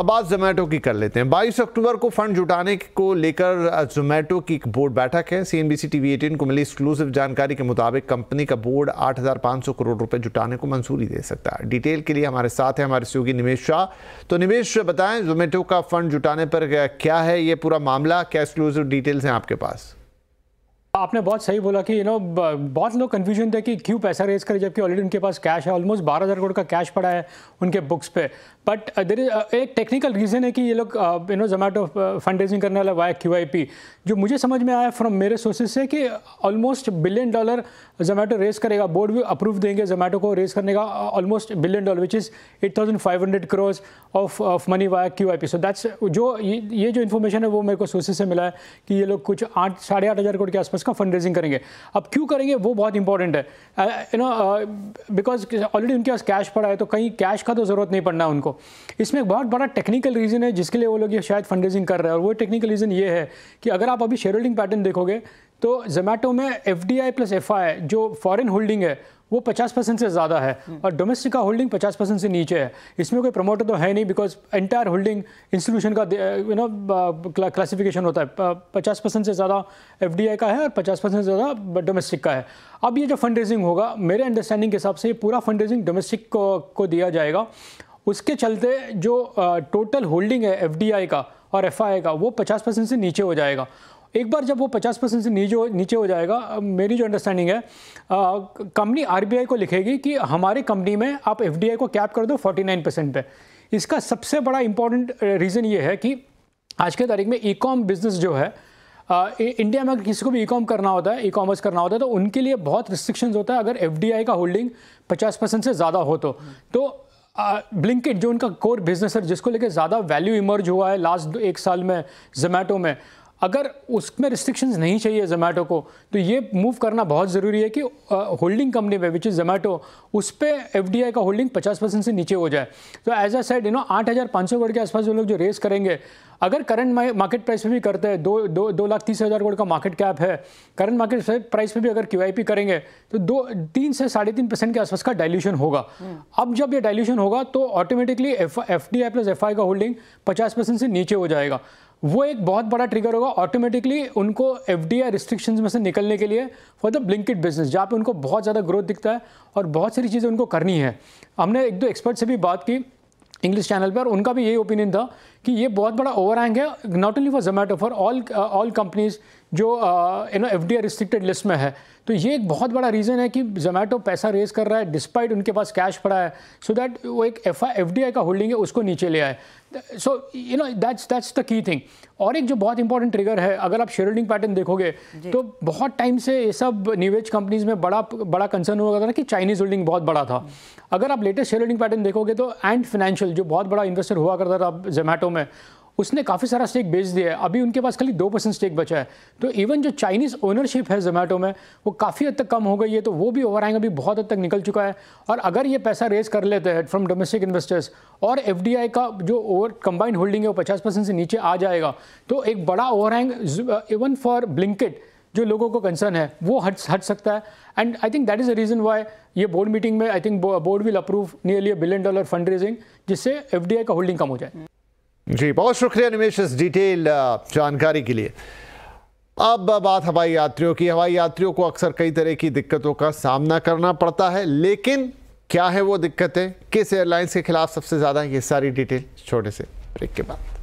अब बात जोमेटो की कर लेते हैं 22 अक्टूबर को फंड जुटाने को लेकर जोमेटो की एक बोर्ड बैठक है सीएनबीसी टीवी 18 को मिली एक्सक्लूसिव जानकारी के मुताबिक कंपनी का बोर्ड 8,500 करोड़ रुपए जुटाने को मंजूरी दे सकता है डिटेल के लिए हमारे साथ है हमारे सहयोगी निमेश शाह तो निमेश बताएं जोमेटो का फंड जुटाने पर क्या है ये पूरा मामला क्या एक्सक्लूसिव डिटेल्स हैं आपके पास आपने बहुत सही बोला कि यू नो बहुत लोग कन्फ्यूजन थे कि क्यों पैसा रेज करें जबकि ऑलरेडी उनके पास कैश है ऑलमोस्ट बारह हज़ार करोड़ का कैश पड़ा है उनके बुक्स पे बट देर इज एक टेक्निकल रीज़न है कि ये लोग you know Zomato fund raising करने वाला वाई क्यू आई पी जो मुझे समझ में आया फ्रॉम मेरे सोर्सेज से कि almost billion dollar Zomato raise करेगा बोर्ड भी अप्रूव देंगे जोमेटो को रेज करने का almost billion dollar which is eight thousand five hundred crores of of money via Q I P so that's जो ये जो इन्फॉर्मेशन है वो मेरे को सोर्सेज से मिला है कि ये लोग कुछ आठ साढ़े आठ हज़ार करोड़ के आसपास इसका फंड रेजिंग करेंगे अब क्यों करेंगे वो बहुत इंपॉर्टेंट है यू नो बिकॉज ऑलरेडी उनके पास कैश पड़ा है तो कहीं कैश का तो ज़रूरत नहीं पड़ना उनको इसमें एक बहुत बड़ा टेक्निकल रीज़न है जिसके लिए वो लोग ये शायद फंड रेजिंग कर रहे हैं और वो टेक्निकल रीज़न ये है कि अगर आप अभी शेयर होल्डिंग पैटर्न देखोगे तो जोमेटो में एफ प्लस एफ जो फॉरन होल्डिंग है वो 50 परसेंट से ज़्यादा है और डोमेस्टिक का होल्डिंग 50 परसेंट से नीचे है इसमें कोई प्रमोटर तो है नहीं बिकॉज एंटायर होल्डिंग इंस्टीट्यूशन का यू नो क्लासिफिकेशन होता है 50 परसेंट से ज़्यादा एफ का है और 50 परसेंट से ज़्यादा डोमेस्टिक का है अब ये जो फंड रेजिंग होगा मेरे अंडरस्टैंडिंग के हिसाब से ये पूरा फंड रेजिंग डोमेस्टिक को, को दिया जाएगा उसके चलते जो टोटल होल्डिंग है एफ का और एफ का वो पचास परसेंट से नीचे हो जाएगा एक बार जब वो 50 परसेंट से नीचे नीचे हो जाएगा मेरी जो अंडरस्टैंडिंग है कंपनी आरबीआई को लिखेगी कि हमारी कंपनी में आप एफडीआई को कैप कर दो 49 परसेंट पे इसका सबसे बड़ा इंपॉर्टेंट रीज़न ये है कि आज के तारीख में ई कॉम बिज़नेस जो है आ, इंडिया में अगर किसी को भी ई कॉम करना होता है ई कॉमर्स करना होता है तो उनके लिए बहुत रिस्ट्रिक्शंस होता है अगर एफ का होल्डिंग पचास परसेंट से ज़्यादा हो तो, तो ब्लिंकिट जो उनका कोर बिजनेस है जिसको लेके ज़्यादा वैल्यू इमर्ज हुआ है लास्ट एक साल में जोमेटो में अगर उसमें रिस्ट्रिक्शंस नहीं चाहिए जोमेटो को तो ये मूव करना बहुत ज़रूरी है कि होल्डिंग कंपनी पे विच इज़ जोमेटो उस पर एफ का होल्डिंग 50 परसेंट से नीचे हो जाए तो as a side you know 8,500 crore के आसपास वो लोग जो रेस करेंगे अगर करंट मार्केट प्राइस पे भी करते हैं दो दो दो लाख तीस हज़ार करोड़ का मार्केट कैप है करंट मार्केट प्राइस पे भी अगर क्यू करेंगे तो दो तीन से साढ़े तीन परसेंट के आसपास का डायल्यूशन होगा हम्म। अब जब ये डायल्यूशन होगा तो automatically F F D I plus F I का होल्डिंग पचास परसेंट से नीचे हो जाएगा वो एक बहुत बड़ा ट्रिगर होगा ऑटोमेटिकली उनको एफ डी आई रिस्ट्रिक्शन में से निकलने के लिए फॉर द ब्लिंकिट बिजनेस जहाँ पे उनको बहुत ज़्यादा ग्रोथ दिखता है और बहुत सारी चीज़ें उनको करनी है हमने एक दो एक्सपर्ट से भी बात की इंग्लिश चैनल पर उनका भी यही ओपिनियन था कि ये बहुत बड़ा ओवर हैंग है not only for Zomato for all all companies जो you know F D restricted list में है तो ये एक बहुत बड़ा रीज़न है कि जोमेटो पैसा रेज कर रहा है डिस्पाइट उनके पास कैश पड़ा है सो दैट वो एक एफ आई का होल्डिंग है उसको नीचे ले आए so you know that's that's the key thing और एक जो बहुत इंपॉर्टेंट ट्रिगर है अगर आप शेयर होल्डिंग पैटर्न देखोगे तो बहुत टाइम से ये सब न्यूवेज कंपनीज में बड़ा बड़ा कंसर्न हुआ था कि चाइनीज़ होल्डिंग बहुत बड़ा था अगर आप लेटेस्ट शेयर होल्डिंग पैटर्न देखोगे तो एंड फाइनेंशियल जो बहुत बड़ा इन्वेस्टर हुआ करता था जोमेटो में उसने काफ़ी सारा स्टेक बेच दिया है अभी उनके पास खाली दो परसेंट स्टेक बचा है तो इवन जो चाइनीज़ ओनरशिप है जोमेटो में वो काफ़ी हद तक कम हो गई है तो वो भी ओवर आएंगे अभी बहुत हद तक निकल चुका है और अगर ये पैसा रेज कर लेते हैं फ्रॉम डोमेस्टिक इन्वेस्टर्स और एफ का जो ओवर कंबाइंड होल्डिंग है वो पचास परसेंट से नीचे आ जाएगा तो एक बड़ा ओवर इवन फॉर ब्लिंकेट जो लोगों को कंसर्न है वो हट हट सकता है and I think that is a reason why ये बोर्ड मीटिंग में I think board will approve nearly billion dollar fund raising जिससे एफ का होल्डिंग कम हो जाए जी बहुत शुक्रिया निमेश इस डिटेल uh, जानकारी के लिए अब uh, बात हवाई यात्रियों की हवाई यात्रियों को अक्सर कई तरह की दिक्कतों का सामना करना पड़ता है लेकिन क्या है वो दिक्कतें किस एयरलाइंस के खिलाफ सबसे ज़्यादा ये सारी डिटेल छोटे से ब्रेक के बाद